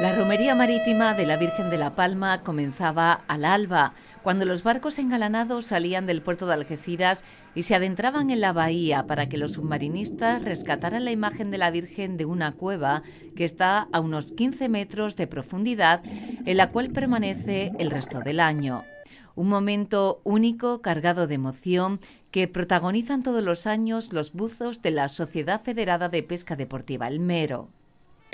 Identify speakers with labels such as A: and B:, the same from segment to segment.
A: La romería marítima de la Virgen de la Palma comenzaba al alba, cuando los barcos engalanados salían del puerto de Algeciras y se adentraban en la bahía para que los submarinistas rescataran la imagen de la Virgen de una cueva que está a unos 15 metros de profundidad, en la cual permanece el resto del año. Un momento único, cargado de emoción, que protagonizan todos los años los buzos de la Sociedad Federada de Pesca Deportiva El Mero.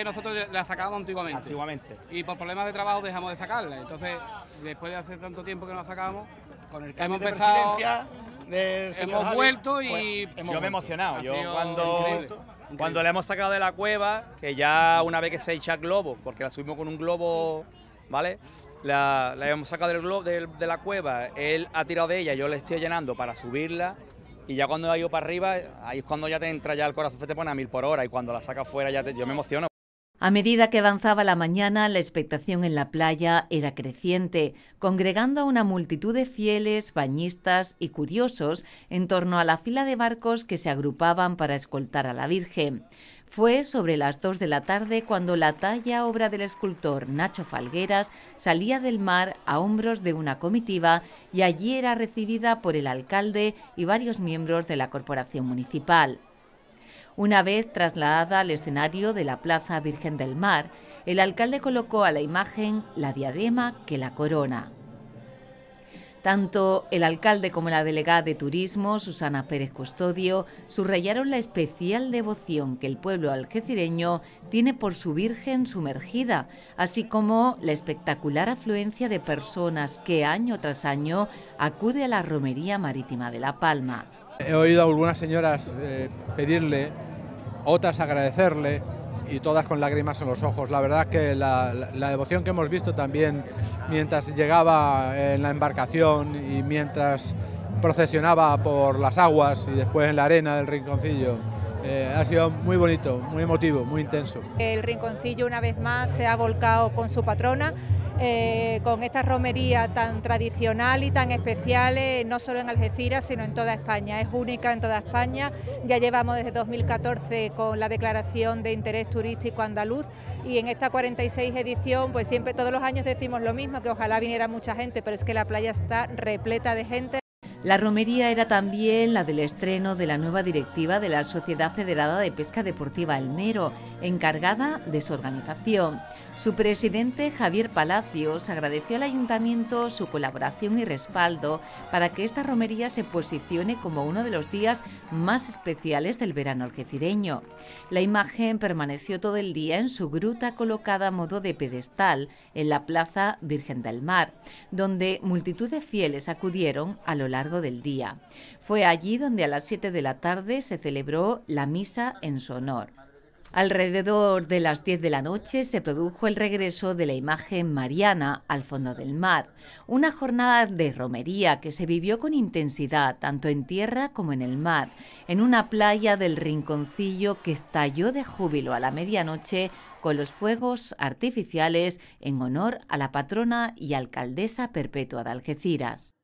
B: Nosotros la sacábamos antiguamente. Antiguamente. Y por problemas de trabajo dejamos de sacarla. Entonces, después de hacer tanto tiempo que no la sacábamos, con el hemos empezado, hemos vuelto y... yo me he emocionado.
C: cuando... Cuando la hemos sacado de la cueva, que ya una vez que se echa el globo, porque la subimos con un globo, ¿vale? La, hemos sacado del de, la cueva, él ha tirado de ella, yo le estoy llenando para subirla, y ya cuando ha ido para arriba, ahí es cuando ya te entra ya el corazón, se te pone a mil por hora, y cuando la sacas fuera ya te, yo me emociono.
A: A medida que avanzaba la mañana, la expectación en la playa era creciente, congregando a una multitud de fieles, bañistas y curiosos en torno a la fila de barcos que se agrupaban para escoltar a la Virgen. Fue sobre las dos de la tarde cuando la talla obra del escultor Nacho Falgueras salía del mar a hombros de una comitiva y allí era recibida por el alcalde y varios miembros de la corporación municipal. Una vez trasladada al escenario de la Plaza Virgen del Mar, el alcalde colocó a la imagen la diadema que la corona. Tanto el alcalde como la delegada de turismo, Susana Pérez Custodio, subrayaron la especial devoción que el pueblo algecireño tiene por su Virgen sumergida, así como la espectacular afluencia de personas que año tras año acude a la Romería Marítima de La Palma.
B: He oído a algunas señoras eh, pedirle otras agradecerle y todas con lágrimas en los ojos. La verdad que la, devoción que hemos visto también mientras llegaba en la embarcación y mientras procesionaba por las aguas y después en la arena del rinconcillo. Eh, ha sido muy bonito, muy emotivo, muy intenso.
C: El Rinconcillo una vez más se ha volcado con su patrona, eh, con esta romería tan tradicional y tan especial, eh, no solo en Algeciras, sino en toda España. Es única en toda España. Ya llevamos desde 2014 con la declaración de interés turístico andaluz y en esta 46 edición, pues siempre todos los años decimos lo mismo, que ojalá viniera mucha gente, pero es que la playa está
A: repleta de gente. La romería era también la del estreno de la nueva directiva de la Sociedad Federada de Pesca Deportiva El Mero, encargada de su organización. Su presidente, Javier Palacios, agradeció al ayuntamiento su colaboración y respaldo para que esta romería se posicione como uno de los días más especiales del verano algecireño. La imagen permaneció todo el día en su gruta colocada a modo de pedestal en la Plaza Virgen del Mar, donde multitud de fieles acudieron a lo largo del día. Fue allí donde a las 7 de la tarde se celebró la misa en su honor. Alrededor de las 10 de la noche se produjo el regreso de la imagen mariana al fondo del mar, una jornada de romería que se vivió con intensidad tanto en tierra como en el mar, en una playa del rinconcillo que estalló de júbilo a la medianoche con los fuegos artificiales en honor a la patrona y alcaldesa perpetua de Algeciras.